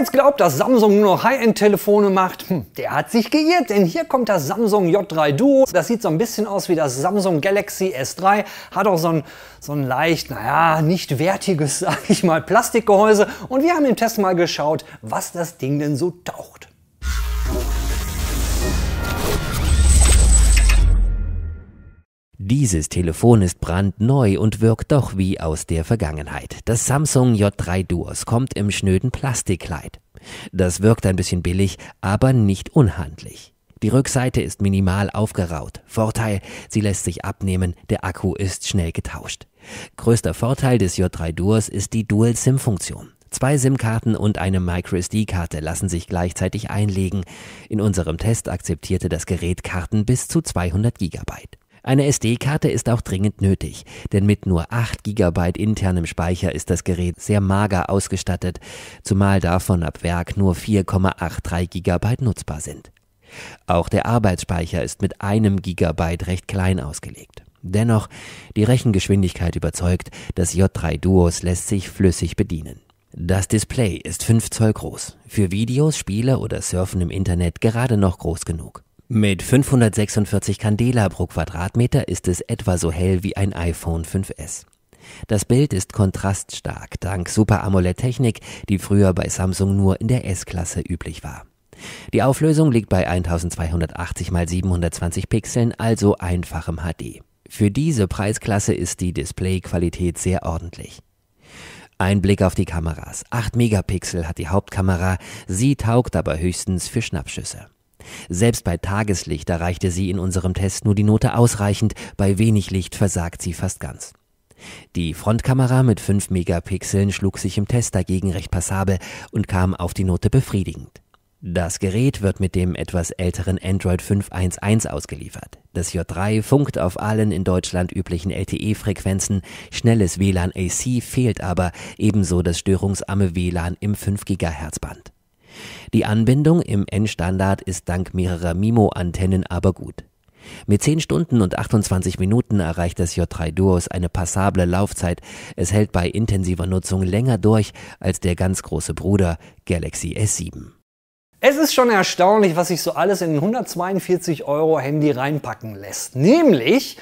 jetzt glaubt, dass Samsung nur noch High-End-Telefone macht, hm, der hat sich geirrt, denn hier kommt das Samsung J3 Duo. Das sieht so ein bisschen aus wie das Samsung Galaxy S3, hat auch so ein, so ein leicht, naja, nicht wertiges, sag ich mal, Plastikgehäuse. Und wir haben im Test mal geschaut, was das Ding denn so taucht. Dieses Telefon ist brandneu und wirkt doch wie aus der Vergangenheit. Das Samsung J3 Duos kommt im schnöden Plastikkleid. Das wirkt ein bisschen billig, aber nicht unhandlich. Die Rückseite ist minimal aufgeraut. Vorteil, sie lässt sich abnehmen, der Akku ist schnell getauscht. Größter Vorteil des J3 Duos ist die Dual-SIM-Funktion. Zwei SIM-Karten und eine MicroSD-Karte lassen sich gleichzeitig einlegen. In unserem Test akzeptierte das Gerät Karten bis zu 200 GB. Eine SD-Karte ist auch dringend nötig, denn mit nur 8 GB internem Speicher ist das Gerät sehr mager ausgestattet, zumal davon ab Werk nur 4,83 GB nutzbar sind. Auch der Arbeitsspeicher ist mit einem Gigabyte recht klein ausgelegt. Dennoch, die Rechengeschwindigkeit überzeugt, das J3 Duos lässt sich flüssig bedienen. Das Display ist 5 Zoll groß, für Videos, Spiele oder Surfen im Internet gerade noch groß genug. Mit 546 Candela pro Quadratmeter ist es etwa so hell wie ein iPhone 5S. Das Bild ist kontraststark dank Super AMOLED Technik, die früher bei Samsung nur in der S-Klasse üblich war. Die Auflösung liegt bei 1280 x 720 Pixeln, also einfachem HD. Für diese Preisklasse ist die Displayqualität sehr ordentlich. Ein Blick auf die Kameras. 8 Megapixel hat die Hauptkamera, sie taugt aber höchstens für Schnappschüsse. Selbst bei Tageslicht erreichte sie in unserem Test nur die Note ausreichend, bei wenig Licht versagt sie fast ganz. Die Frontkamera mit 5 Megapixeln schlug sich im Test dagegen recht passabel und kam auf die Note befriedigend. Das Gerät wird mit dem etwas älteren Android 5.1.1 ausgeliefert. Das J3 funkt auf allen in Deutschland üblichen LTE-Frequenzen, schnelles WLAN AC fehlt aber, ebenso das störungsarme WLAN im 5 GHz-Band. Die Anbindung im N-Standard ist dank mehrerer MIMO-Antennen aber gut. Mit 10 Stunden und 28 Minuten erreicht das J3 Duos eine passable Laufzeit. Es hält bei intensiver Nutzung länger durch als der ganz große Bruder Galaxy S7. Es ist schon erstaunlich, was sich so alles in ein 142 Euro Handy reinpacken lässt. Nämlich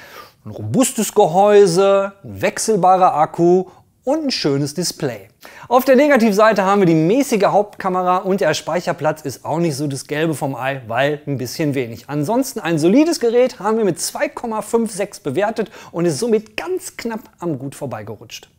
ein robustes Gehäuse, ein wechselbarer Akku und ein schönes Display. Auf der Negativseite haben wir die mäßige Hauptkamera und der Speicherplatz ist auch nicht so das Gelbe vom Ei, weil ein bisschen wenig. Ansonsten ein solides Gerät haben wir mit 2,56 bewertet und ist somit ganz knapp am Gut vorbeigerutscht.